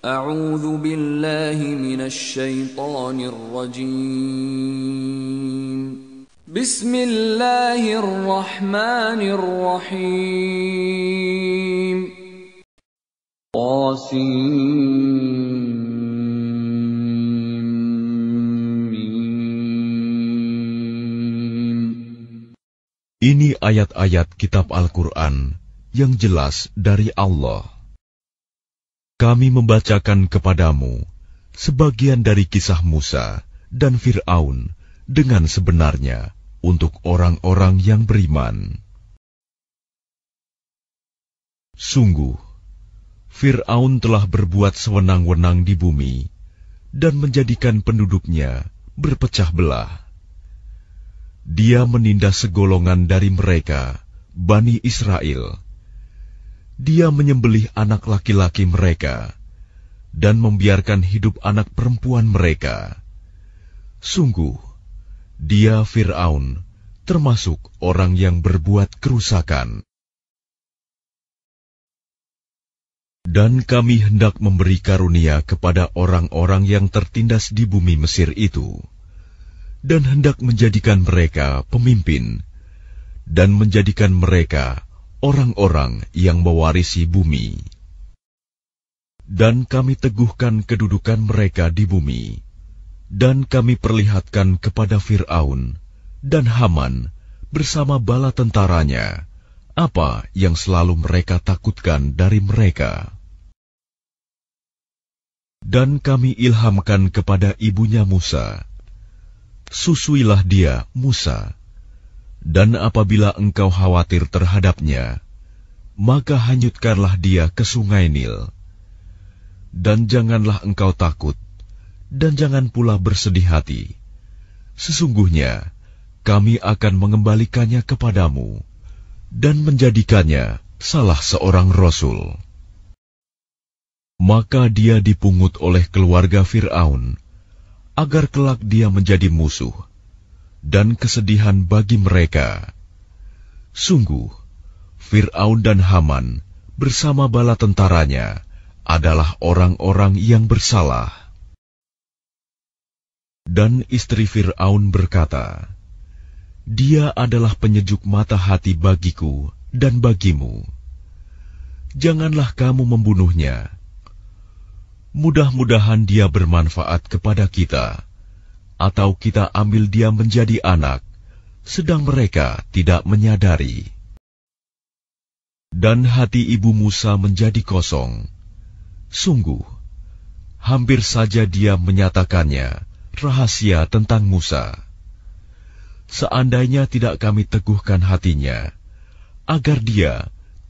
أعوذ بالله من الشيطان الرجيم بسم الله الرحمن الرحيم Ini ayat-ayat kitab Al-Quran yang jelas dari Allah kami membacakan kepadamu sebagian dari kisah Musa dan Firaun dengan sebenarnya untuk orang-orang yang beriman. Sungguh, Firaun telah berbuat sewenang-wenang di bumi dan menjadikan penduduknya berpecah belah. Dia menindas segolongan dari mereka, Bani Israel dia menyembelih anak laki-laki mereka dan membiarkan hidup anak perempuan mereka. Sungguh, dia Firaun, termasuk orang yang berbuat kerusakan. Dan kami hendak memberi karunia kepada orang-orang yang tertindas di bumi Mesir itu, dan hendak menjadikan mereka pemimpin, dan menjadikan mereka orang-orang yang mewarisi bumi. Dan kami teguhkan kedudukan mereka di bumi, dan kami perlihatkan kepada Firaun dan Haman bersama bala tentaranya apa yang selalu mereka takutkan dari mereka. Dan kami ilhamkan kepada ibunya Musa, susuilah dia Musa dan apabila engkau khawatir terhadapnya, maka hanyutkanlah dia ke sungai Nil. Dan janganlah engkau takut, dan jangan pula bersedih hati. Sesungguhnya, kami akan mengembalikannya kepadamu, dan menjadikannya salah seorang rasul. Maka dia dipungut oleh keluarga Fir'aun, agar kelak dia menjadi musuh dan kesedihan bagi mereka. Sungguh, Fir'aun dan Haman bersama bala tentaranya adalah orang-orang yang bersalah. Dan istri Fir'aun berkata, Dia adalah penyejuk mata hati bagiku dan bagimu. Janganlah kamu membunuhnya. Mudah-mudahan dia bermanfaat kepada kita.' atau kita ambil dia menjadi anak, sedang mereka tidak menyadari. Dan hati ibu Musa menjadi kosong. Sungguh, hampir saja dia menyatakannya rahasia tentang Musa. Seandainya tidak kami teguhkan hatinya, agar dia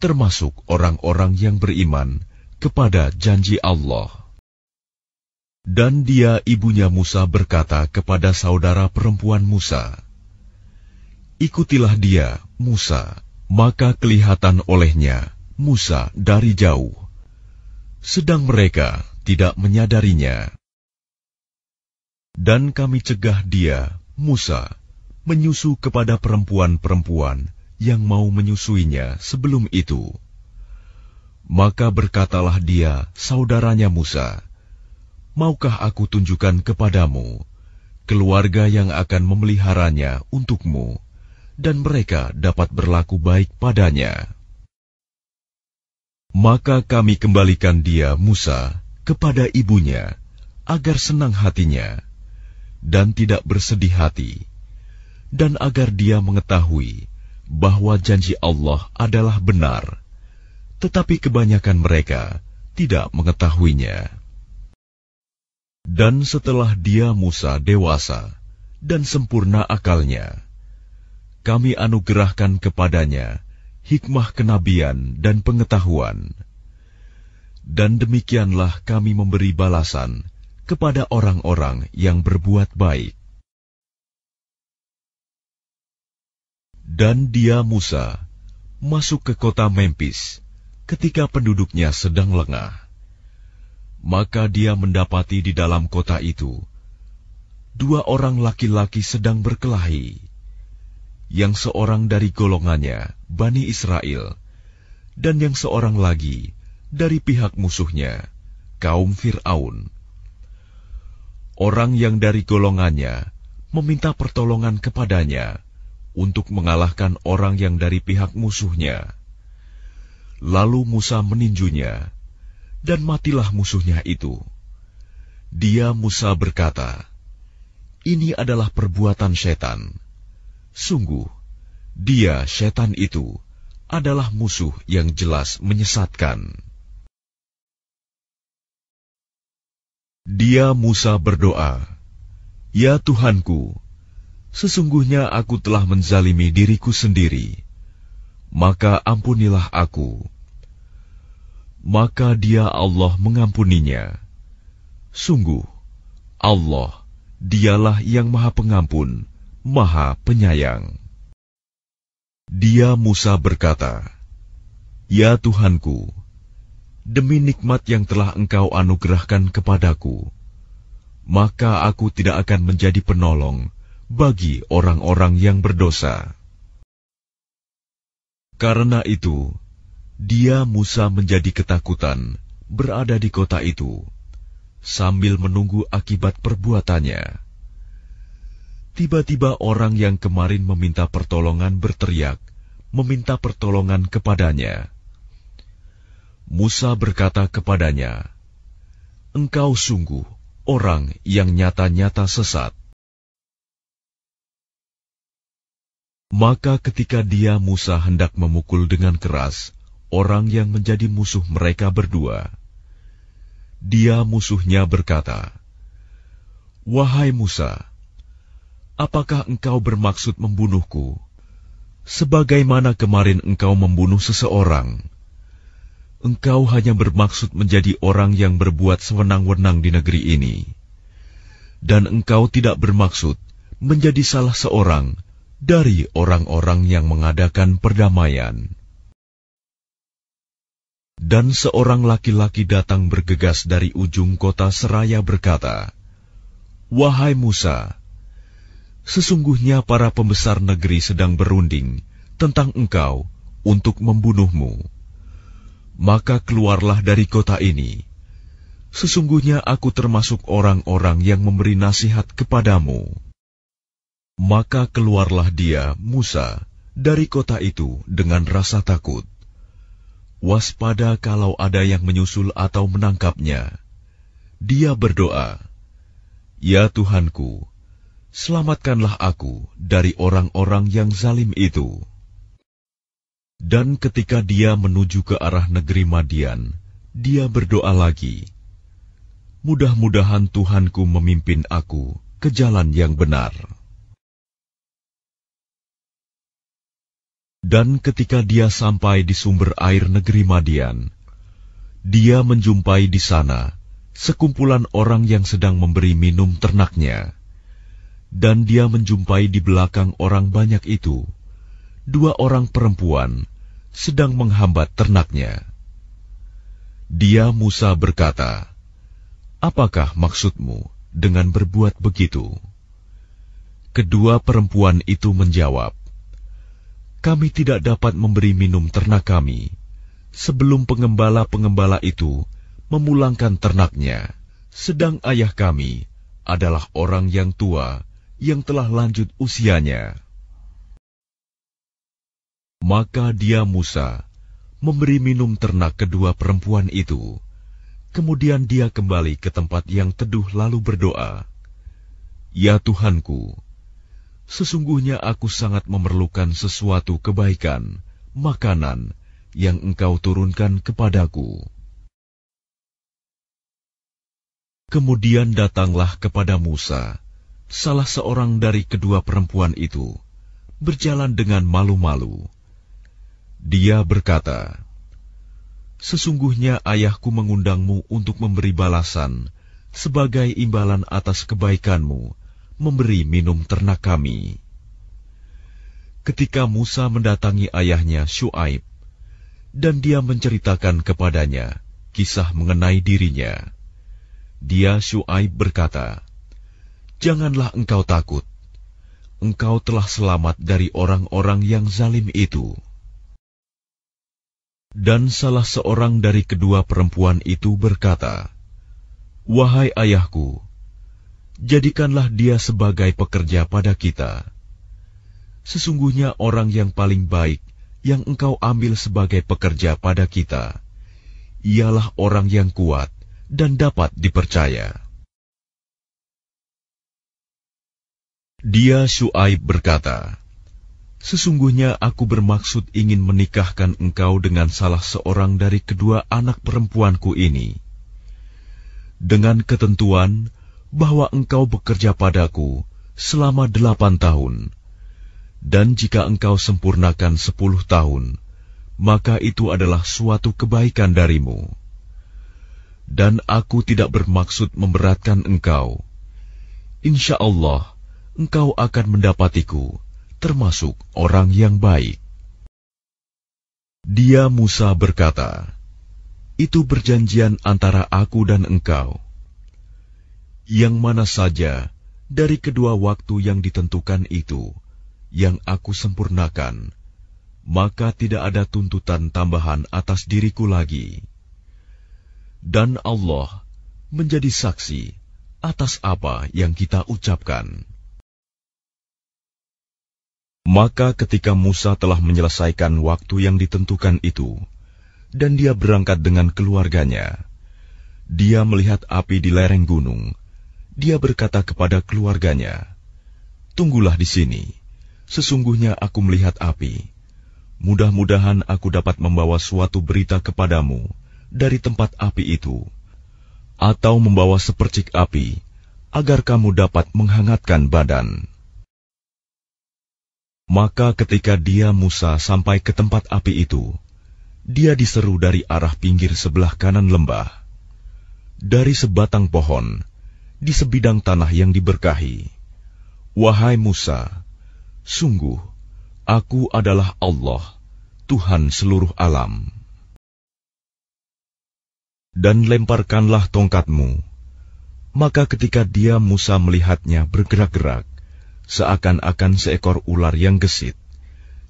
termasuk orang-orang yang beriman kepada janji Allah. Dan dia ibunya Musa berkata kepada saudara perempuan Musa, Ikutilah dia, Musa. Maka kelihatan olehnya, Musa dari jauh. Sedang mereka tidak menyadarinya. Dan kami cegah dia, Musa, menyusu kepada perempuan-perempuan yang mau menyusuinya sebelum itu. Maka berkatalah dia saudaranya Musa, maukah aku tunjukkan kepadamu keluarga yang akan memeliharanya untukmu, dan mereka dapat berlaku baik padanya. Maka kami kembalikan dia, Musa, kepada ibunya, agar senang hatinya dan tidak bersedih hati, dan agar dia mengetahui bahwa janji Allah adalah benar, tetapi kebanyakan mereka tidak mengetahuinya. Dan setelah dia Musa dewasa dan sempurna akalnya, kami anugerahkan kepadanya hikmah kenabian dan pengetahuan. Dan demikianlah kami memberi balasan kepada orang-orang yang berbuat baik. Dan dia Musa masuk ke kota Memphis ketika penduduknya sedang lengah maka dia mendapati di dalam kota itu dua orang laki-laki sedang berkelahi, yang seorang dari golongannya Bani Israel, dan yang seorang lagi dari pihak musuhnya, kaum Firaun. Orang yang dari golongannya meminta pertolongan kepadanya untuk mengalahkan orang yang dari pihak musuhnya. Lalu Musa meninjunya dan matilah musuhnya itu. Dia Musa berkata, "Ini adalah perbuatan setan. Sungguh, dia setan itu adalah musuh yang jelas menyesatkan." Dia Musa berdoa, "Ya Tuhanku, sesungguhnya aku telah menzalimi diriku sendiri, maka ampunilah aku." maka dia Allah mengampuninya. Sungguh, Allah dialah yang maha pengampun, maha penyayang. Dia Musa berkata, Ya Tuhanku, demi nikmat yang telah engkau anugerahkan kepadaku, maka aku tidak akan menjadi penolong bagi orang-orang yang berdosa. Karena itu, dia Musa menjadi ketakutan berada di kota itu sambil menunggu akibat perbuatannya. Tiba-tiba orang yang kemarin meminta pertolongan berteriak, meminta pertolongan kepadanya. Musa berkata kepadanya, "Engkau sungguh orang yang nyata-nyata sesat." Maka ketika dia Musa hendak memukul dengan keras, orang yang menjadi musuh mereka berdua. Dia musuhnya berkata, "Wahai Musa, apakah engkau bermaksud membunuhku? Sebagaimana kemarin engkau membunuh seseorang, engkau hanya bermaksud menjadi orang yang berbuat sewenang-wenang di negeri ini, dan engkau tidak bermaksud menjadi salah seorang dari orang-orang yang mengadakan perdamaian." Dan seorang laki-laki datang bergegas dari ujung kota seraya berkata, Wahai Musa, sesungguhnya para pembesar negeri sedang berunding tentang engkau untuk membunuhmu. Maka keluarlah dari kota ini. Sesungguhnya aku termasuk orang-orang yang memberi nasihat kepadamu. Maka keluarlah dia, Musa, dari kota itu dengan rasa takut waspada kalau ada yang menyusul atau menangkapnya. Dia berdoa, "Ya Tuhanku, selamatkanlah aku dari orang-orang yang zalim itu." Dan ketika dia menuju ke arah negeri Madian, dia berdoa lagi, "Mudah-mudahan Tuhanku memimpin aku ke jalan yang benar." Dan ketika dia sampai di sumber air negeri Madian, dia menjumpai di sana sekumpulan orang yang sedang memberi minum ternaknya. Dan dia menjumpai di belakang orang banyak itu, dua orang perempuan sedang menghambat ternaknya. Dia Musa berkata, Apakah maksudmu dengan berbuat begitu? Kedua perempuan itu menjawab, kami tidak dapat memberi minum ternak kami sebelum pengembala-pengembala itu memulangkan ternaknya, sedang ayah kami adalah orang yang tua yang telah lanjut usianya. Maka dia Musa memberi minum ternak kedua perempuan itu. Kemudian dia kembali ke tempat yang teduh lalu berdoa, "Ya Tuhanku, Sesungguhnya aku sangat memerlukan sesuatu kebaikan, makanan, yang engkau turunkan kepadaku. Kemudian datanglah kepada Musa, salah seorang dari kedua perempuan itu, berjalan dengan malu-malu. Dia berkata, Sesungguhnya ayahku mengundangmu untuk memberi balasan sebagai imbalan atas kebaikanmu, memberi minum ternak kami. Ketika Musa mendatangi ayahnya Shu'aib, dan dia menceritakan kepadanya kisah mengenai dirinya, dia Shu'aib berkata, Janganlah engkau takut, engkau telah selamat dari orang-orang yang zalim itu. Dan salah seorang dari kedua perempuan itu berkata, Wahai ayahku, jadikanlah dia sebagai pekerja pada kita. Sesungguhnya orang yang paling baik yang engkau ambil sebagai pekerja pada kita, ialah orang yang kuat dan dapat dipercaya. Dia Shu'aib berkata, Sesungguhnya aku bermaksud ingin menikahkan engkau dengan salah seorang dari kedua anak perempuanku ini. Dengan ketentuan, bahwa engkau bekerja padaku selama delapan tahun, dan jika engkau sempurnakan sepuluh tahun, maka itu adalah suatu kebaikan darimu. Dan aku tidak bermaksud memberatkan engkau. Insya Allah, engkau akan mendapatiku, termasuk orang yang baik. Dia Musa berkata, Itu perjanjian antara aku dan engkau yang mana saja dari kedua waktu yang ditentukan itu yang aku sempurnakan, maka tidak ada tuntutan tambahan atas diriku lagi. Dan Allah menjadi saksi atas apa yang kita ucapkan. Maka ketika Musa telah menyelesaikan waktu yang ditentukan itu, dan dia berangkat dengan keluarganya, dia melihat api di lereng gunung, dia berkata kepada keluarganya, "Tunggulah di sini. Sesungguhnya aku melihat api. Mudah-mudahan aku dapat membawa suatu berita kepadamu dari tempat api itu, atau membawa sepercik api agar kamu dapat menghangatkan badan." Maka, ketika dia Musa sampai ke tempat api itu, dia diseru dari arah pinggir sebelah kanan lembah. Dari sebatang pohon, di sebidang tanah yang diberkahi. Wahai Musa, sungguh aku adalah Allah, Tuhan seluruh alam. Dan lemparkanlah tongkatmu. Maka ketika dia Musa melihatnya bergerak-gerak, seakan-akan seekor ular yang gesit,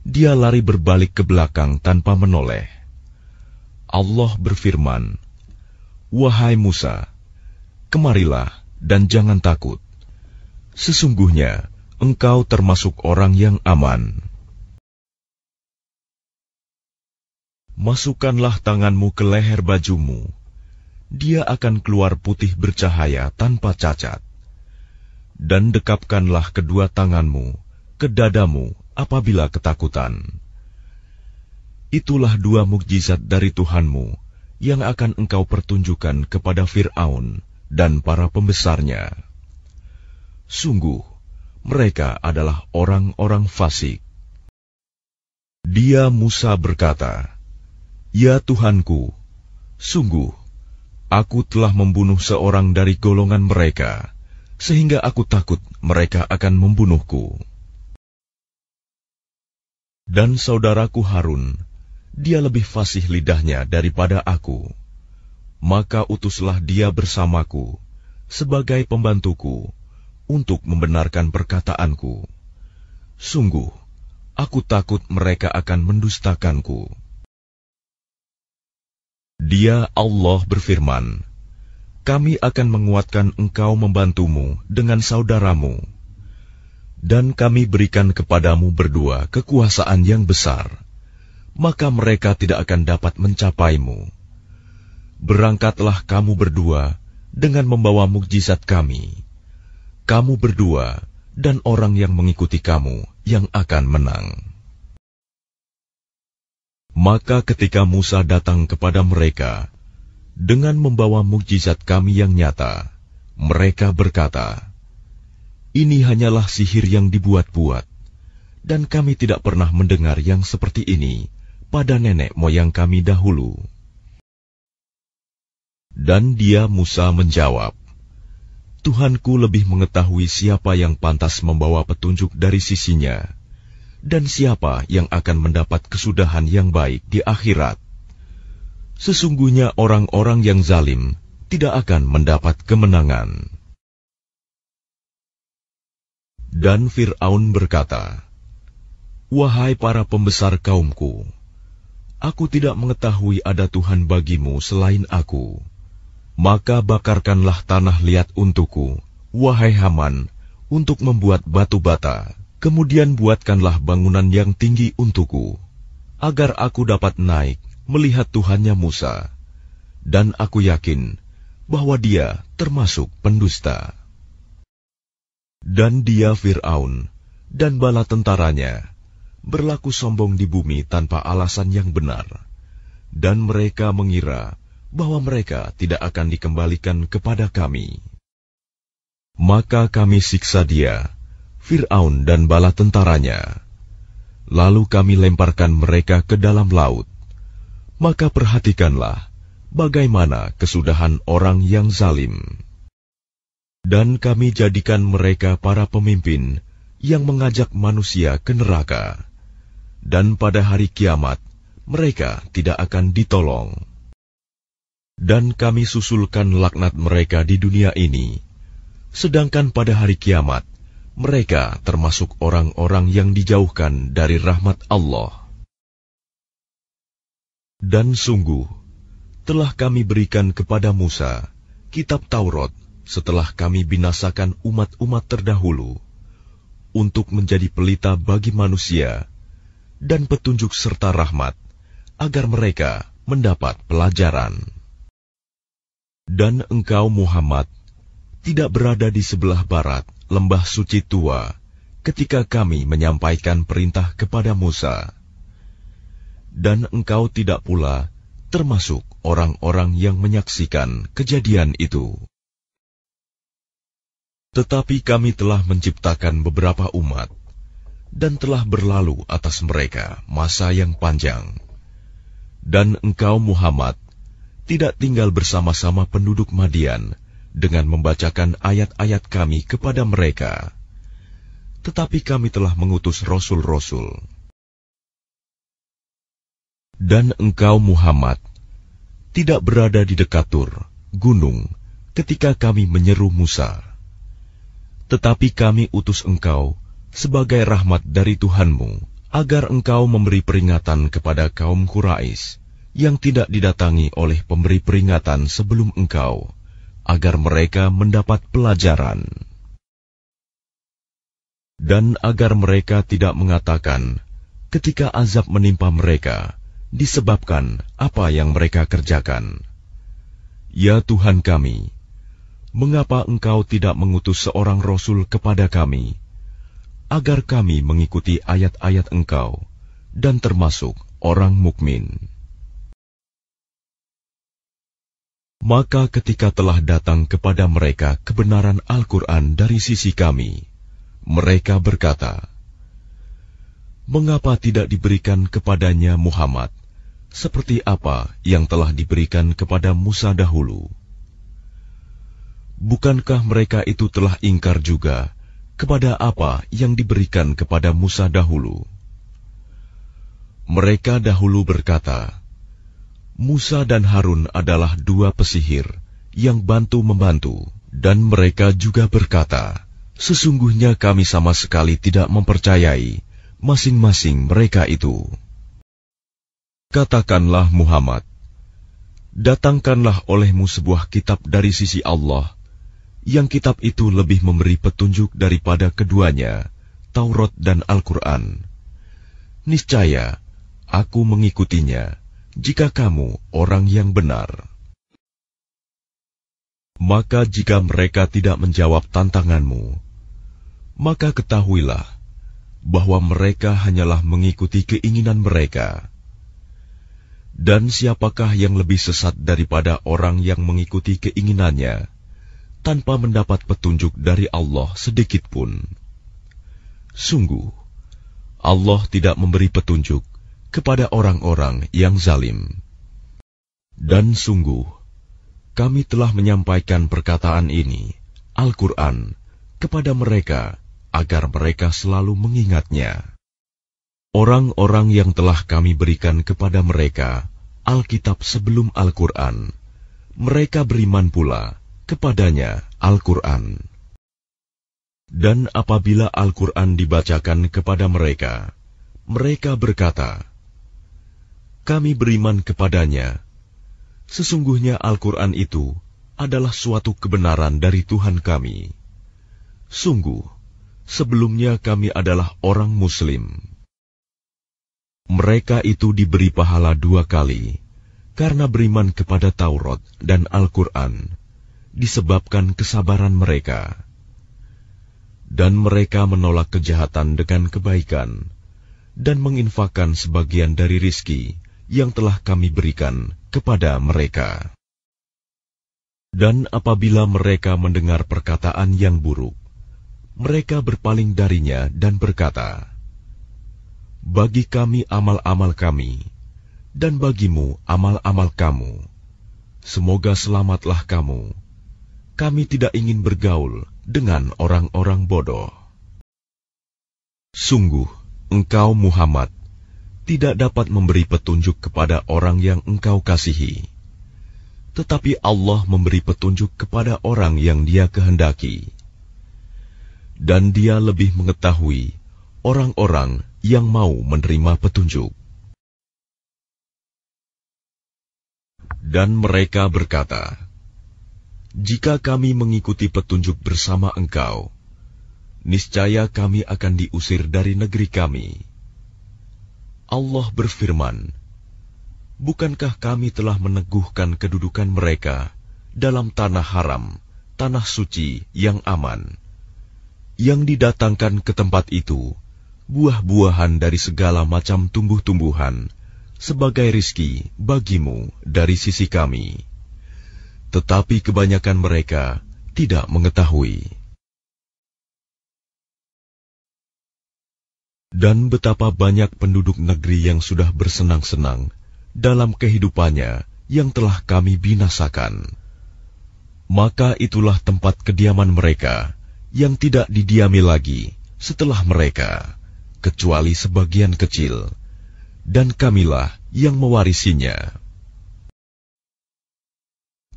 dia lari berbalik ke belakang tanpa menoleh. Allah berfirman, Wahai Musa, kemarilah, dan jangan takut. Sesungguhnya engkau termasuk orang yang aman. Masukkanlah tanganmu ke leher bajumu, dia akan keluar putih bercahaya tanpa cacat. Dan dekapkanlah kedua tanganmu ke dadamu apabila ketakutan. Itulah dua mukjizat dari Tuhanmu yang akan engkau pertunjukkan kepada Firaun dan para pembesarnya. Sungguh, mereka adalah orang-orang fasik. Dia Musa berkata, Ya Tuhanku, sungguh, aku telah membunuh seorang dari golongan mereka, sehingga aku takut mereka akan membunuhku. Dan saudaraku Harun, dia lebih fasih lidahnya daripada aku maka utuslah dia bersamaku sebagai pembantuku untuk membenarkan perkataanku. Sungguh, aku takut mereka akan mendustakanku. Dia Allah berfirman, Kami akan menguatkan engkau membantumu dengan saudaramu. Dan kami berikan kepadamu berdua kekuasaan yang besar, maka mereka tidak akan dapat mencapaimu berangkatlah kamu berdua dengan membawa mukjizat kami. Kamu berdua dan orang yang mengikuti kamu yang akan menang. Maka ketika Musa datang kepada mereka dengan membawa mukjizat kami yang nyata, mereka berkata, "Ini hanyalah sihir yang dibuat-buat, dan kami tidak pernah mendengar yang seperti ini pada nenek moyang kami dahulu." Dan dia Musa menjawab, Tuhanku lebih mengetahui siapa yang pantas membawa petunjuk dari sisinya, dan siapa yang akan mendapat kesudahan yang baik di akhirat. Sesungguhnya orang-orang yang zalim tidak akan mendapat kemenangan. Dan Fir'aun berkata, Wahai para pembesar kaumku, aku tidak mengetahui ada Tuhan bagimu selain aku maka bakarkanlah tanah liat untukku, wahai Haman, untuk membuat batu bata. Kemudian buatkanlah bangunan yang tinggi untukku, agar aku dapat naik melihat Tuhannya Musa. Dan aku yakin bahwa dia termasuk pendusta. Dan dia Fir'aun dan bala tentaranya berlaku sombong di bumi tanpa alasan yang benar. Dan mereka mengira bahwa mereka tidak akan dikembalikan kepada kami. Maka kami siksa dia, Fir'aun dan bala tentaranya. Lalu kami lemparkan mereka ke dalam laut. Maka perhatikanlah bagaimana kesudahan orang yang zalim. Dan kami jadikan mereka para pemimpin yang mengajak manusia ke neraka. Dan pada hari kiamat, mereka tidak akan ditolong dan kami susulkan laknat mereka di dunia ini. Sedangkan pada hari kiamat, mereka termasuk orang-orang yang dijauhkan dari rahmat Allah. Dan sungguh, telah kami berikan kepada Musa kitab Taurat setelah kami binasakan umat-umat terdahulu untuk menjadi pelita bagi manusia dan petunjuk serta rahmat agar mereka mendapat pelajaran. Dan engkau Muhammad tidak berada di sebelah barat lembah suci tua ketika kami menyampaikan perintah kepada Musa. Dan engkau tidak pula termasuk orang-orang yang menyaksikan kejadian itu. Tetapi kami telah menciptakan beberapa umat dan telah berlalu atas mereka masa yang panjang. Dan engkau Muhammad tidak tinggal bersama-sama penduduk Madian dengan membacakan ayat-ayat kami kepada mereka. Tetapi kami telah mengutus rasul-rasul. Dan engkau Muhammad, tidak berada di Dekatur, gunung, ketika kami menyeru Musa. Tetapi kami utus engkau sebagai rahmat dari Tuhanmu, agar engkau memberi peringatan kepada kaum Quraisy yang tidak didatangi oleh pemberi peringatan sebelum engkau, agar mereka mendapat pelajaran, dan agar mereka tidak mengatakan, "Ketika azab menimpa mereka, disebabkan apa yang mereka kerjakan." Ya Tuhan kami, mengapa Engkau tidak mengutus seorang rasul kepada kami, agar kami mengikuti ayat-ayat Engkau dan termasuk orang mukmin? Maka ketika telah datang kepada mereka kebenaran Al-Quran dari sisi kami, mereka berkata, Mengapa tidak diberikan kepadanya Muhammad, seperti apa yang telah diberikan kepada Musa dahulu? Bukankah mereka itu telah ingkar juga kepada apa yang diberikan kepada Musa dahulu? Mereka dahulu berkata, Musa dan Harun adalah dua pesihir yang bantu-membantu, dan mereka juga berkata, "Sesungguhnya kami sama sekali tidak mempercayai masing-masing mereka itu." Katakanlah Muhammad, "Datangkanlah olehmu sebuah kitab dari sisi Allah, yang kitab itu lebih memberi petunjuk daripada keduanya, Taurat dan Al-Quran. Niscaya aku mengikutinya." jika kamu orang yang benar. Maka jika mereka tidak menjawab tantanganmu, maka ketahuilah bahwa mereka hanyalah mengikuti keinginan mereka. Dan siapakah yang lebih sesat daripada orang yang mengikuti keinginannya tanpa mendapat petunjuk dari Allah sedikitpun? Sungguh, Allah tidak memberi petunjuk kepada orang-orang yang zalim. Dan sungguh, kami telah menyampaikan perkataan ini, Al-Quran, kepada mereka agar mereka selalu mengingatnya. Orang-orang yang telah kami berikan kepada mereka Alkitab sebelum Al-Quran, mereka beriman pula kepadanya Al-Quran. Dan apabila Al-Quran dibacakan kepada mereka, mereka berkata, kami beriman kepadanya. Sesungguhnya Al-Quran itu adalah suatu kebenaran dari Tuhan kami. Sungguh, sebelumnya kami adalah orang Muslim. Mereka itu diberi pahala dua kali karena beriman kepada Taurat dan Al-Quran, disebabkan kesabaran mereka, dan mereka menolak kejahatan dengan kebaikan dan menginfakkan sebagian dari rizki yang telah kami berikan kepada mereka. Dan apabila mereka mendengar perkataan yang buruk, mereka berpaling darinya dan berkata, "Bagi kami amal-amal kami, dan bagimu amal-amal kamu. Semoga selamatlah kamu. Kami tidak ingin bergaul dengan orang-orang bodoh." Sungguh, engkau Muhammad tidak dapat memberi petunjuk kepada orang yang engkau kasihi. Tetapi Allah memberi petunjuk kepada orang yang dia kehendaki. Dan dia lebih mengetahui orang-orang yang mau menerima petunjuk. Dan mereka berkata, Jika kami mengikuti petunjuk bersama engkau, niscaya kami akan diusir dari negeri kami Allah berfirman, Bukankah kami telah meneguhkan kedudukan mereka dalam tanah haram, tanah suci yang aman, yang didatangkan ke tempat itu, buah-buahan dari segala macam tumbuh-tumbuhan, sebagai rizki bagimu dari sisi kami. Tetapi kebanyakan mereka tidak mengetahui. dan betapa banyak penduduk negeri yang sudah bersenang-senang dalam kehidupannya yang telah kami binasakan. Maka itulah tempat kediaman mereka yang tidak didiami lagi setelah mereka, kecuali sebagian kecil, dan kamilah yang mewarisinya.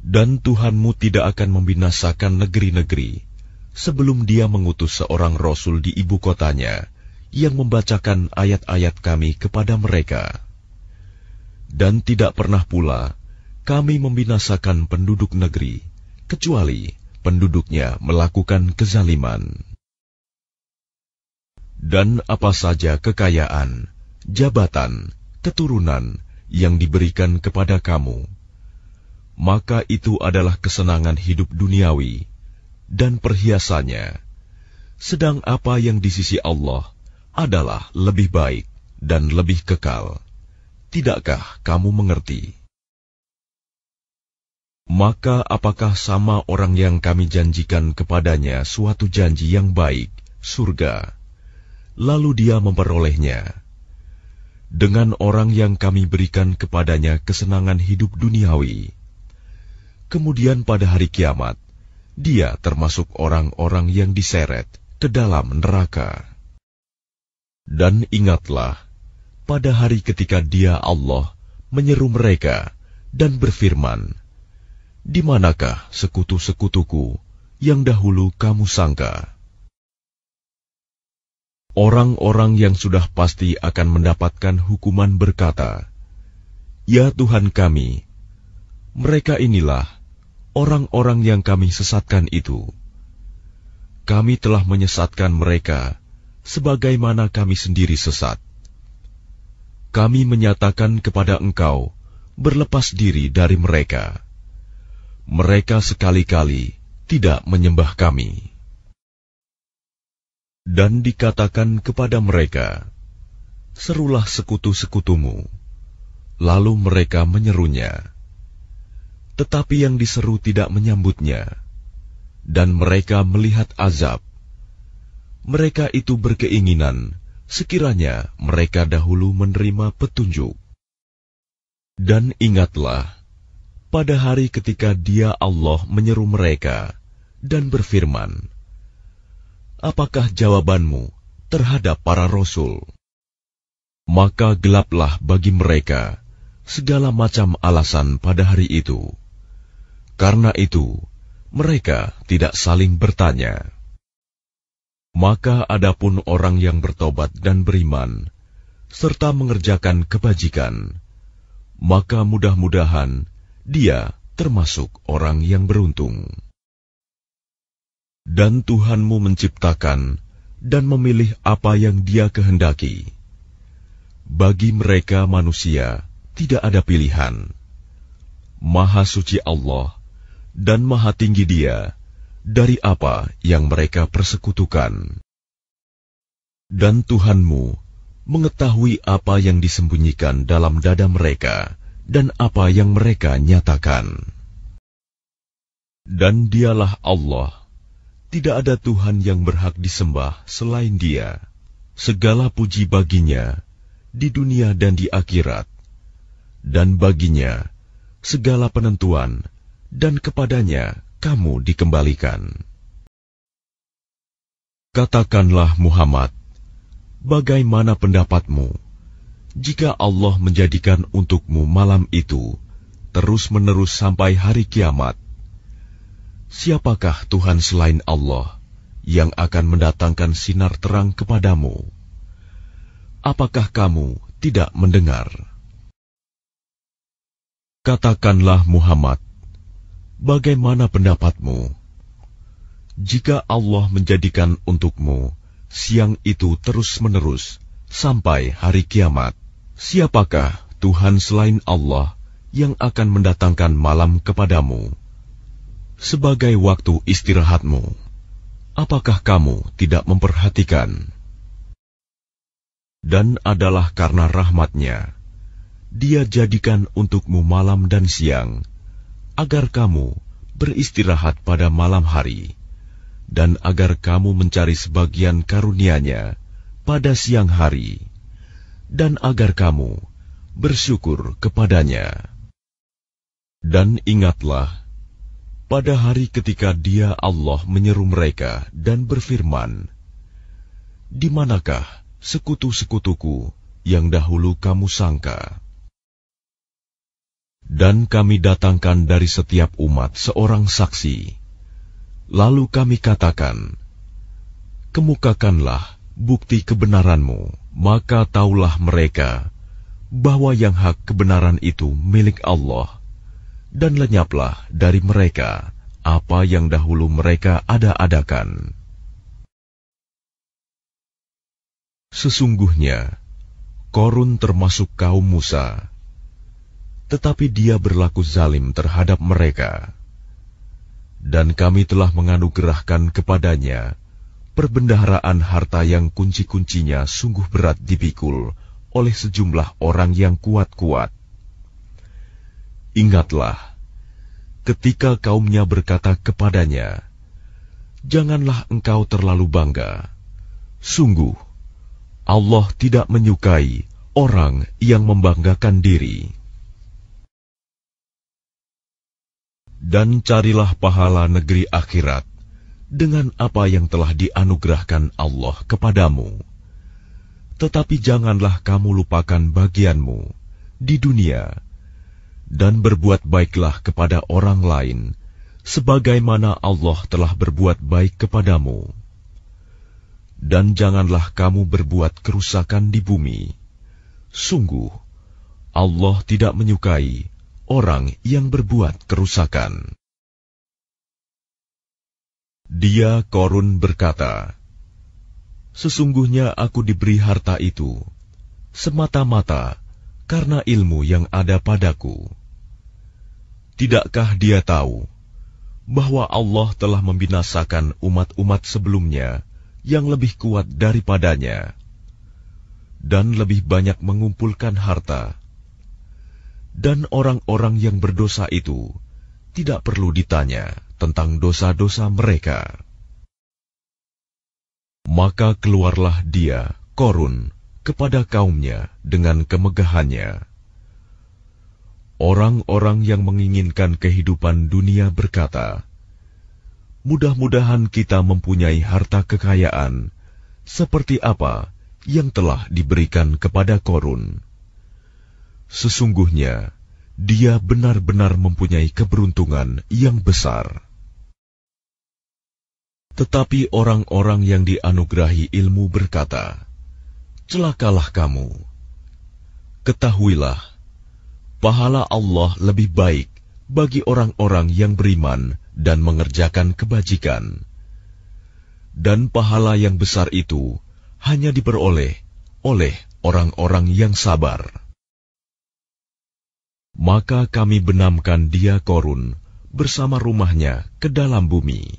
Dan Tuhanmu tidak akan membinasakan negeri-negeri sebelum Dia mengutus seorang rasul di ibu kotanya yang membacakan ayat-ayat kami kepada mereka. Dan tidak pernah pula kami membinasakan penduduk negeri, kecuali penduduknya melakukan kezaliman. Dan apa saja kekayaan, jabatan, keturunan yang diberikan kepada kamu, maka itu adalah kesenangan hidup duniawi dan perhiasannya, sedang apa yang di sisi Allah adalah lebih baik dan lebih kekal. Tidakkah kamu mengerti? Maka, apakah sama orang yang kami janjikan kepadanya suatu janji yang baik, surga, lalu dia memperolehnya? Dengan orang yang kami berikan kepadanya kesenangan hidup duniawi, kemudian pada hari kiamat, dia termasuk orang-orang yang diseret ke dalam neraka. Dan ingatlah, pada hari ketika Dia Allah menyeru mereka dan berfirman, "Di manakah sekutu-sekutuku yang dahulu kamu sangka?" Orang-orang yang sudah pasti akan mendapatkan hukuman berkata, "Ya Tuhan kami, mereka inilah orang-orang yang kami sesatkan itu. Kami telah menyesatkan mereka." sebagaimana kami sendiri sesat. Kami menyatakan kepada engkau, berlepas diri dari mereka. Mereka sekali-kali tidak menyembah kami. Dan dikatakan kepada mereka, Serulah sekutu-sekutumu. Lalu mereka menyerunya. Tetapi yang diseru tidak menyambutnya. Dan mereka melihat azab mereka itu berkeinginan sekiranya mereka dahulu menerima petunjuk. Dan ingatlah, pada hari ketika Dia Allah menyeru mereka dan berfirman, "Apakah jawabanmu terhadap para rasul?" Maka gelaplah bagi mereka segala macam alasan pada hari itu. Karena itu, mereka tidak saling bertanya. Maka adapun orang yang bertobat dan beriman, serta mengerjakan kebajikan, maka mudah-mudahan dia termasuk orang yang beruntung. Dan Tuhanmu menciptakan dan memilih apa yang dia kehendaki. Bagi mereka manusia tidak ada pilihan. Maha suci Allah dan maha tinggi dia dari apa yang mereka persekutukan. Dan Tuhanmu mengetahui apa yang disembunyikan dalam dada mereka dan apa yang mereka nyatakan. Dan dialah Allah, tidak ada Tuhan yang berhak disembah selain Dia. Segala puji baginya di dunia dan di akhirat, dan baginya segala penentuan, dan kepadanya kamu dikembalikan. Katakanlah Muhammad, bagaimana pendapatmu jika Allah menjadikan untukmu malam itu terus-menerus sampai hari kiamat? Siapakah Tuhan selain Allah yang akan mendatangkan sinar terang kepadamu? Apakah kamu tidak mendengar? Katakanlah Muhammad, Bagaimana pendapatmu? Jika Allah menjadikan untukmu siang itu terus-menerus sampai hari kiamat, siapakah Tuhan selain Allah yang akan mendatangkan malam kepadamu sebagai waktu istirahatmu? Apakah kamu tidak memperhatikan? Dan adalah karena rahmatnya, dia jadikan untukmu malam dan siang, agar kamu beristirahat pada malam hari, dan agar kamu mencari sebagian karunia-Nya pada siang hari, dan agar kamu bersyukur kepadanya. Dan ingatlah, pada hari ketika Dia Allah menyeru mereka dan berfirman, "Di manakah sekutu-sekutuku yang dahulu kamu sangka?" Dan kami datangkan dari setiap umat seorang saksi. Lalu kami katakan, Kemukakanlah bukti kebenaranmu, maka taulah mereka bahwa yang hak kebenaran itu milik Allah, dan lenyaplah dari mereka apa yang dahulu mereka ada-adakan. Sesungguhnya, Korun termasuk kaum Musa, tetapi dia berlaku zalim terhadap mereka. Dan kami telah menganugerahkan kepadanya perbendaharaan harta yang kunci-kuncinya sungguh berat dipikul oleh sejumlah orang yang kuat-kuat. Ingatlah, ketika kaumnya berkata kepadanya, Janganlah engkau terlalu bangga. Sungguh, Allah tidak menyukai orang yang membanggakan diri. dan carilah pahala negeri akhirat dengan apa yang telah dianugerahkan Allah kepadamu. Tetapi janganlah kamu lupakan bagianmu di dunia, dan berbuat baiklah kepada orang lain, sebagaimana Allah telah berbuat baik kepadamu. Dan janganlah kamu berbuat kerusakan di bumi. Sungguh, Allah tidak menyukai orang yang berbuat kerusakan. Dia Korun berkata, Sesungguhnya aku diberi harta itu, semata-mata karena ilmu yang ada padaku. Tidakkah dia tahu bahwa Allah telah membinasakan umat-umat sebelumnya yang lebih kuat daripadanya dan lebih banyak mengumpulkan harta? Dan orang-orang yang berdosa itu tidak perlu ditanya tentang dosa-dosa mereka. Maka keluarlah dia, Korun, kepada kaumnya dengan kemegahannya. Orang-orang yang menginginkan kehidupan dunia berkata, "Mudah-mudahan kita mempunyai harta kekayaan seperti apa yang telah diberikan kepada Korun." Sesungguhnya, dia benar-benar mempunyai keberuntungan yang besar. Tetapi orang-orang yang dianugerahi ilmu berkata, "Celakalah kamu! Ketahuilah, pahala Allah lebih baik bagi orang-orang yang beriman dan mengerjakan kebajikan, dan pahala yang besar itu hanya diperoleh oleh orang-orang yang sabar." Maka kami benamkan dia korun bersama rumahnya ke dalam bumi.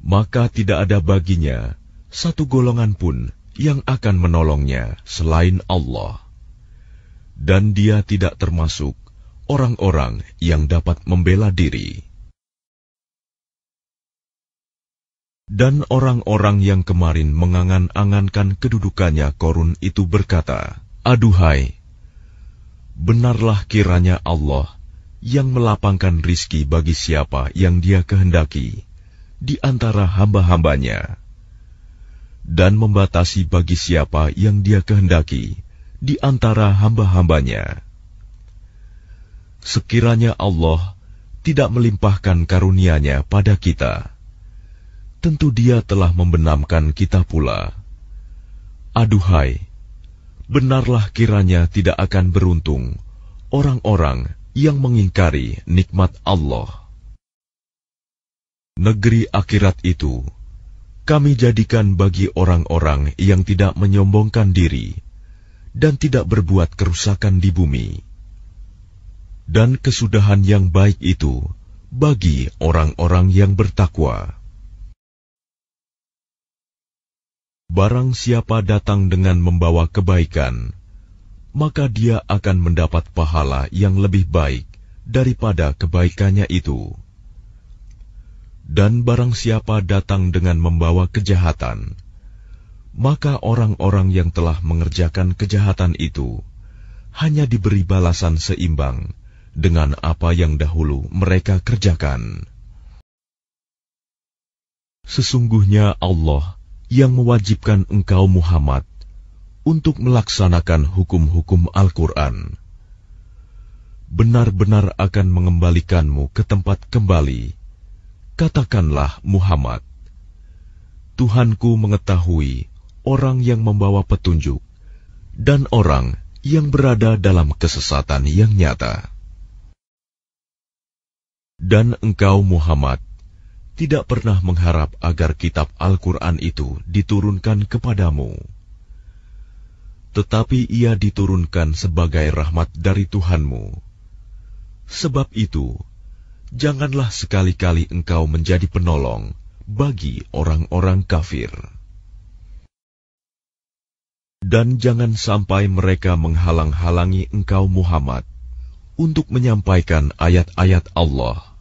Maka tidak ada baginya satu golongan pun yang akan menolongnya selain Allah. Dan dia tidak termasuk orang-orang yang dapat membela diri. Dan orang-orang yang kemarin mengangan-angankan kedudukannya korun itu berkata, Aduhai, Benarlah kiranya Allah yang melapangkan rizki bagi siapa yang dia kehendaki di antara hamba-hambanya dan membatasi bagi siapa yang dia kehendaki di antara hamba-hambanya. Sekiranya Allah tidak melimpahkan karunia-Nya pada kita, tentu Dia telah membenamkan kita pula. Aduhai, benarlah kiranya tidak akan beruntung orang-orang yang mengingkari nikmat Allah. Negeri akhirat itu kami jadikan bagi orang-orang yang tidak menyombongkan diri dan tidak berbuat kerusakan di bumi. Dan kesudahan yang baik itu bagi orang-orang yang bertakwa. Barang siapa datang dengan membawa kebaikan, maka dia akan mendapat pahala yang lebih baik daripada kebaikannya itu. Dan barang siapa datang dengan membawa kejahatan, maka orang-orang yang telah mengerjakan kejahatan itu hanya diberi balasan seimbang dengan apa yang dahulu mereka kerjakan. Sesungguhnya Allah yang mewajibkan engkau Muhammad untuk melaksanakan hukum-hukum Al-Quran. Benar-benar akan mengembalikanmu ke tempat kembali. Katakanlah Muhammad, Tuhanku mengetahui orang yang membawa petunjuk dan orang yang berada dalam kesesatan yang nyata. Dan engkau Muhammad tidak pernah mengharap agar kitab Al-Quran itu diturunkan kepadamu, tetapi ia diturunkan sebagai rahmat dari Tuhanmu. Sebab itu, janganlah sekali-kali engkau menjadi penolong bagi orang-orang kafir, dan jangan sampai mereka menghalang-halangi engkau, Muhammad, untuk menyampaikan ayat-ayat Allah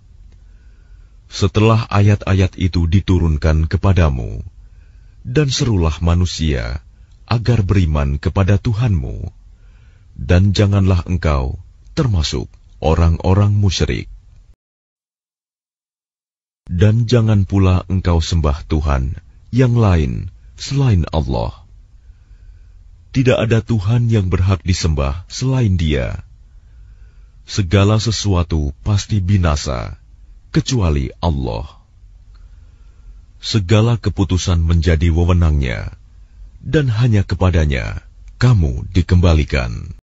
setelah ayat-ayat itu diturunkan kepadamu, dan serulah manusia agar beriman kepada Tuhanmu, dan janganlah engkau termasuk orang-orang musyrik. Dan jangan pula engkau sembah Tuhan yang lain selain Allah. Tidak ada Tuhan yang berhak disembah selain Dia. Segala sesuatu pasti binasa kecuali Allah. Segala keputusan menjadi wewenangnya, dan hanya kepadanya kamu dikembalikan.